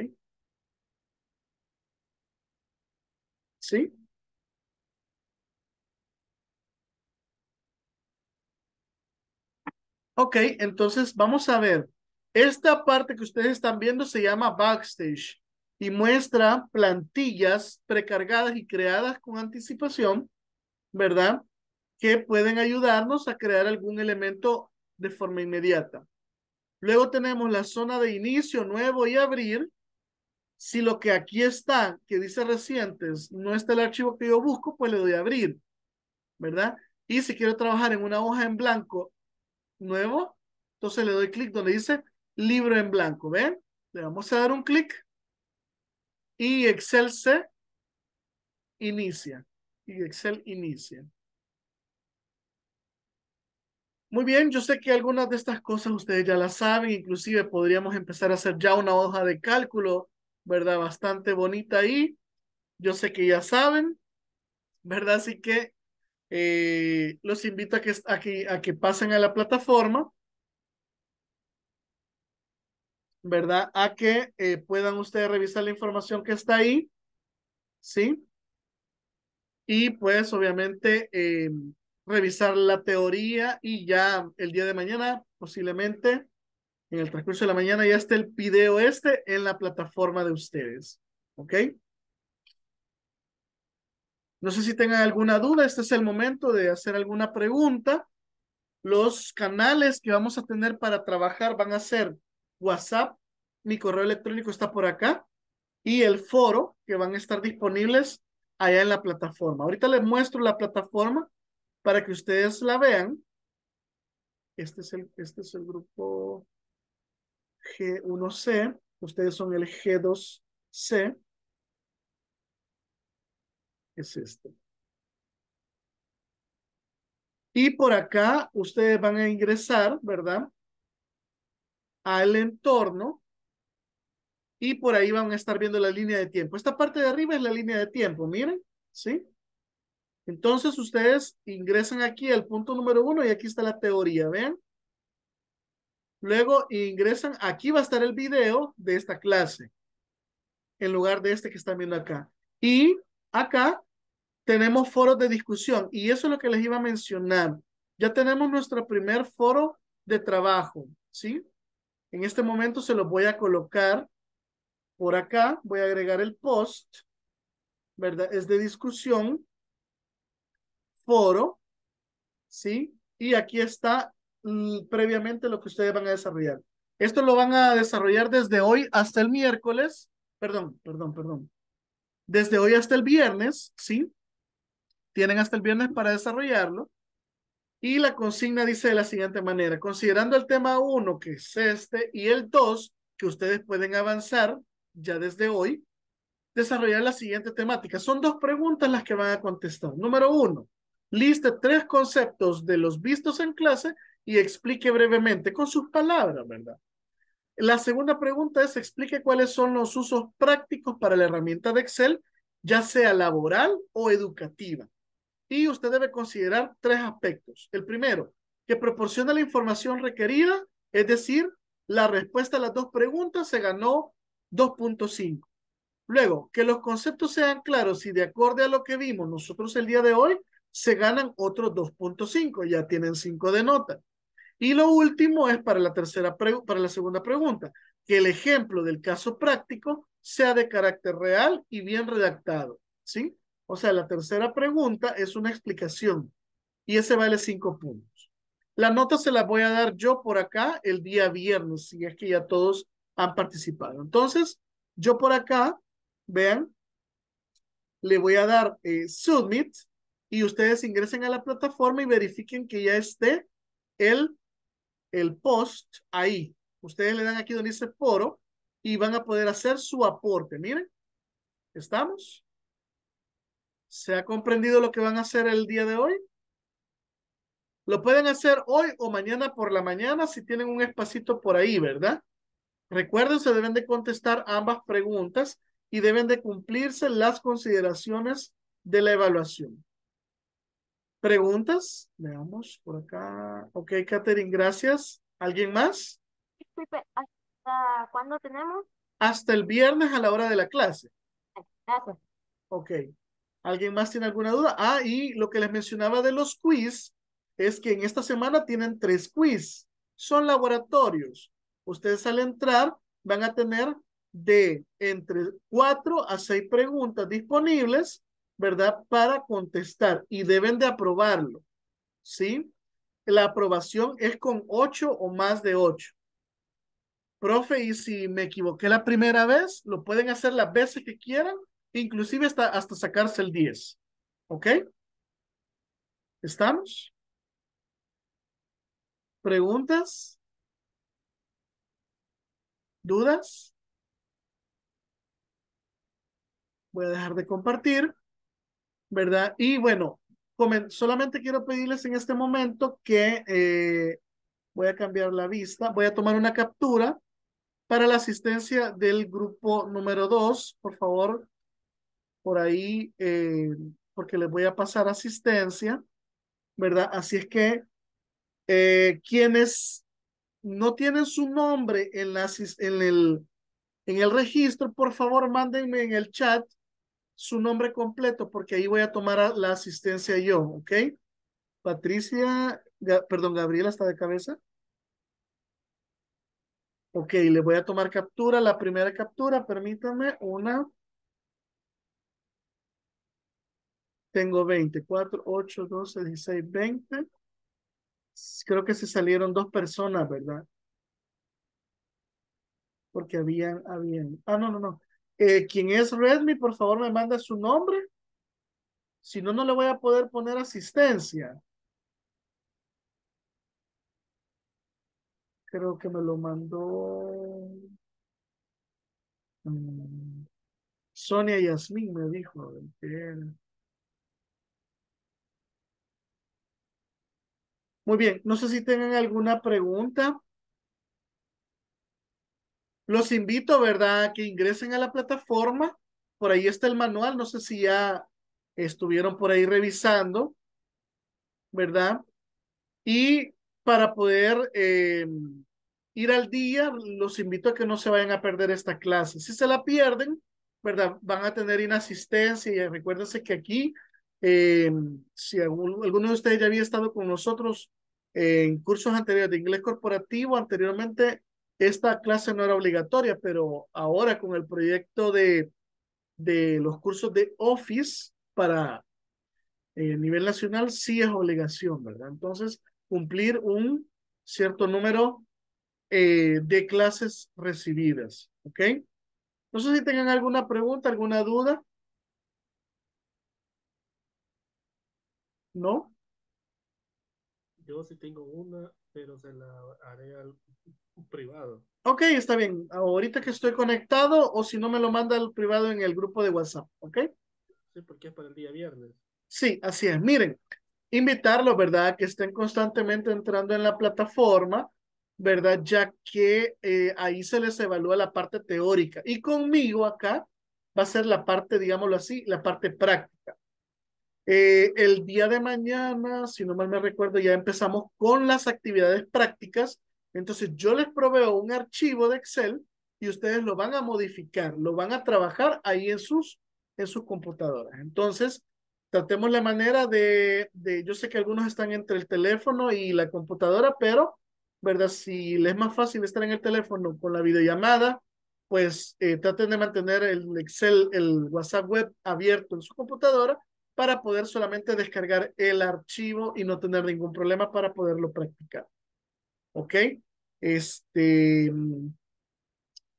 ¿Sí? Ok, entonces vamos a ver. Esta parte que ustedes están viendo se llama backstage y muestra plantillas precargadas y creadas con anticipación, ¿verdad? Que pueden ayudarnos a crear algún elemento de forma inmediata. Luego tenemos la zona de inicio, nuevo y abrir. Si lo que aquí está, que dice recientes, no está el archivo que yo busco, pues le doy a abrir, ¿verdad? Y si quiero trabajar en una hoja en blanco nuevo. Entonces le doy clic donde dice libro en blanco. ¿Ven? Le vamos a dar un clic y Excel se inicia. Y Excel inicia. Muy bien, yo sé que algunas de estas cosas ustedes ya las saben, inclusive podríamos empezar a hacer ya una hoja de cálculo, ¿verdad? Bastante bonita ahí. Yo sé que ya saben, ¿verdad? Así que eh, los invito a que, a que pasen a la plataforma, ¿verdad? A que eh, puedan ustedes revisar la información que está ahí, ¿sí? Y pues obviamente em, revisar la teoría y ya el día de mañana posiblemente en el transcurso de la mañana ya esté el video este en la plataforma de ustedes. ¿Ok? No sé si tengan alguna duda, este es el momento de hacer alguna pregunta. Los canales que vamos a tener para trabajar van a ser WhatsApp, mi correo electrónico está por acá, y el foro que van a estar disponibles allá en la plataforma. Ahorita les muestro la plataforma para que ustedes la vean. Este es el, este es el grupo G1C, ustedes son el G2C es este. Y por acá ustedes van a ingresar, ¿verdad? Al entorno. Y por ahí van a estar viendo la línea de tiempo. Esta parte de arriba es la línea de tiempo, miren, ¿sí? Entonces ustedes ingresan aquí al punto número uno y aquí está la teoría, ven Luego ingresan, aquí va a estar el video de esta clase, en lugar de este que están viendo acá. Y acá tenemos foros de discusión y eso es lo que les iba a mencionar. Ya tenemos nuestro primer foro de trabajo, ¿sí? En este momento se lo voy a colocar por acá, voy a agregar el post, ¿verdad? Es de discusión, foro, ¿sí? Y aquí está mm, previamente lo que ustedes van a desarrollar. Esto lo van a desarrollar desde hoy hasta el miércoles, perdón, perdón, perdón, desde hoy hasta el viernes, ¿sí? Tienen hasta el viernes para desarrollarlo. Y la consigna dice de la siguiente manera, considerando el tema 1, que es este, y el 2, que ustedes pueden avanzar ya desde hoy, desarrollar la siguiente temática. Son dos preguntas las que van a contestar. Número uno, liste tres conceptos de los vistos en clase y explique brevemente con sus palabras, ¿verdad? La segunda pregunta es explique cuáles son los usos prácticos para la herramienta de Excel, ya sea laboral o educativa y usted debe considerar tres aspectos. El primero, que proporciona la información requerida, es decir, la respuesta a las dos preguntas se ganó 2.5. Luego, que los conceptos sean claros y de acuerdo a lo que vimos nosotros el día de hoy, se ganan otros 2.5, ya tienen 5 de nota. Y lo último es para la tercera para la segunda pregunta, que el ejemplo del caso práctico sea de carácter real y bien redactado, ¿sí? O sea, la tercera pregunta es una explicación y ese vale cinco puntos. La nota se la voy a dar yo por acá el día viernes, si es que ya todos han participado. Entonces, yo por acá, vean, le voy a dar eh, submit y ustedes ingresen a la plataforma y verifiquen que ya esté el, el post ahí. Ustedes le dan aquí donde dice foro y van a poder hacer su aporte. Miren, ¿estamos? ¿Se ha comprendido lo que van a hacer el día de hoy? Lo pueden hacer hoy o mañana por la mañana si tienen un espacito por ahí, ¿verdad? Recuerden, se deben de contestar ambas preguntas y deben de cumplirse las consideraciones de la evaluación. ¿Preguntas? Veamos por acá. Ok, Katherine, gracias. ¿Alguien más? ¿hasta cuándo tenemos? Hasta el viernes a la hora de la clase. Ok. ¿Alguien más tiene alguna duda? Ah, y lo que les mencionaba de los quiz es que en esta semana tienen tres quiz. Son laboratorios. Ustedes al entrar van a tener de entre cuatro a seis preguntas disponibles, ¿verdad? Para contestar y deben de aprobarlo, ¿sí? La aprobación es con ocho o más de ocho. Profe, y si me equivoqué la primera vez, lo pueden hacer las veces que quieran inclusive hasta, hasta sacarse el 10. ¿Ok? ¿Estamos? ¿Preguntas? ¿Dudas? Voy a dejar de compartir, ¿verdad? Y bueno, solamente quiero pedirles en este momento que eh, voy a cambiar la vista, voy a tomar una captura para la asistencia del grupo número 2. Por favor, por ahí, eh, porque les voy a pasar asistencia, ¿verdad? Así es que eh, quienes no tienen su nombre en, la, en, el, en el registro, por favor, mándenme en el chat su nombre completo, porque ahí voy a tomar la asistencia yo, ¿ok? Patricia, perdón, Gabriela está de cabeza. Ok, le voy a tomar captura, la primera captura, permítanme una, Tengo 20, 4, 8, 12, 16, 20. Creo que se salieron dos personas, ¿verdad? Porque habían, habían. Ah, no, no, no. Eh, es Redmi, por favor, me manda su nombre. Si no, no le voy a poder poner asistencia. Creo que me lo mandó. Mm, Sonia Yasmin me dijo. Muy bien, no sé si tengan alguna pregunta. Los invito, ¿verdad?, a que ingresen a la plataforma. Por ahí está el manual, no sé si ya estuvieron por ahí revisando, ¿verdad? Y para poder em, ir al día, los invito a que no se vayan a perder esta clase. Si se la pierden, ¿verdad? Van a tener inasistencia y recuérdense que aquí, em, si alguno de ustedes ya había estado con nosotros en cursos anteriores de inglés corporativo, anteriormente esta clase no era obligatoria, pero ahora con el proyecto de, de los cursos de Office para eh, nivel nacional sí es obligación, ¿verdad? Entonces, cumplir un cierto número eh, de clases recibidas, ¿ok? No sé si tengan alguna pregunta, alguna duda. ¿No? Yo sí tengo una, pero se la haré al privado. Ok, está bien. Ahorita que estoy conectado, o si no me lo manda al privado en el grupo de WhatsApp, ¿ok? Sí, porque es para el día viernes. Sí, así es. Miren, invitarlos, ¿verdad? Que estén constantemente entrando en la plataforma, ¿verdad? Ya que eh, ahí se les evalúa la parte teórica. Y conmigo acá va a ser la parte, digámoslo así, la parte práctica. Eh, el día de mañana, si no mal me recuerdo, ya empezamos con las actividades prácticas. Entonces yo les proveo un archivo de Excel y ustedes lo van a modificar, lo van a trabajar ahí en sus, en sus computadoras. Entonces, tratemos la manera de, de, yo sé que algunos están entre el teléfono y la computadora, pero, ¿verdad? Si les es más fácil estar en el teléfono con la videollamada, pues eh, traten de mantener el Excel, el WhatsApp web abierto en su computadora para poder solamente descargar el archivo y no tener ningún problema para poderlo practicar. ¿Ok? Este,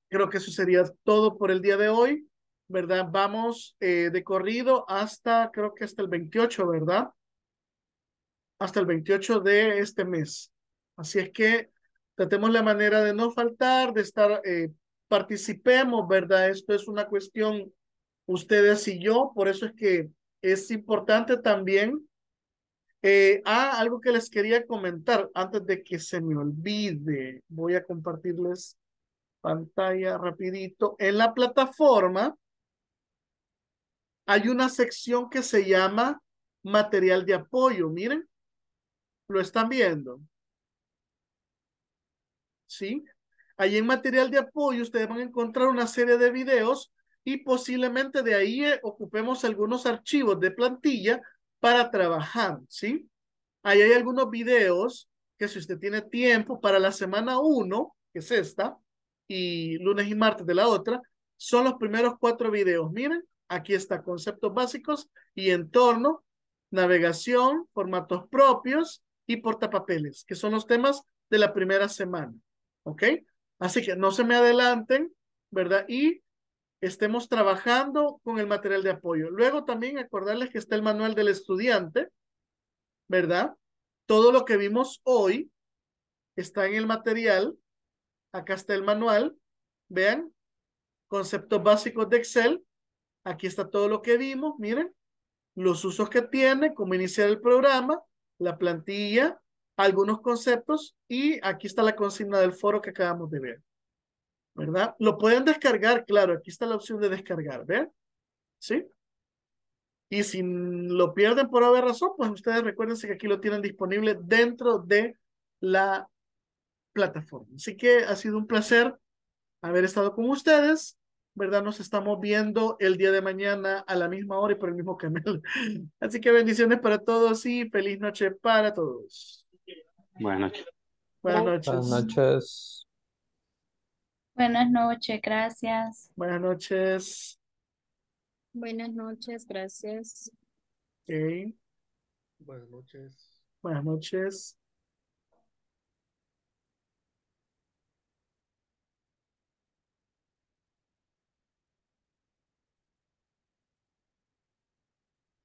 creo que eso sería todo por el día de hoy, ¿verdad? Vamos eh, de corrido hasta, creo que hasta el 28, ¿verdad? Hasta el 28 de este mes. Así es que tratemos la manera de no faltar, de estar, eh, participemos, ¿verdad? Esto es una cuestión, ustedes y yo, por eso es que es importante también. Eh, ah, algo que les quería comentar antes de que se me olvide. Voy a compartirles pantalla rapidito. En la plataforma hay una sección que se llama material de apoyo. Miren, lo están viendo. ¿Sí? Ahí en material de apoyo ustedes van a encontrar una serie de videos y posiblemente de ahí eh, ocupemos algunos archivos de plantilla para trabajar, ¿sí? Ahí hay algunos videos que si usted tiene tiempo para la semana uno, que es esta, y lunes y martes de la otra, son los primeros cuatro videos. Miren, aquí está conceptos básicos y entorno, navegación, formatos propios y portapapeles, que son los temas de la primera semana. ¿Ok? Así que no se me adelanten, ¿verdad? Y estemos trabajando con el material de apoyo. Luego también acordarles que está el manual del estudiante, ¿verdad? Todo lo que vimos hoy está en el material. Acá está el manual. Vean, conceptos básicos de Excel. Aquí está todo lo que vimos, miren. Los usos que tiene, cómo iniciar el programa, la plantilla, algunos conceptos y aquí está la consigna del foro que acabamos de ver. ¿verdad? Lo pueden descargar, claro, aquí está la opción de descargar, ¿ven? ¿Sí? Y si lo pierden por haber razón, pues ustedes recuerden que aquí lo tienen disponible dentro de la plataforma. Así que ha sido un placer haber estado con ustedes, ¿verdad? Nos estamos viendo el día de mañana a la misma hora y por el mismo canal. [laughs] Así que bendiciones para todos y feliz noche para todos. Buenas noches. Buenas noches. Buenas noches. Buenas noches, gracias. Buenas noches. Buenas noches, gracias. Buenas noches. Buenas noches.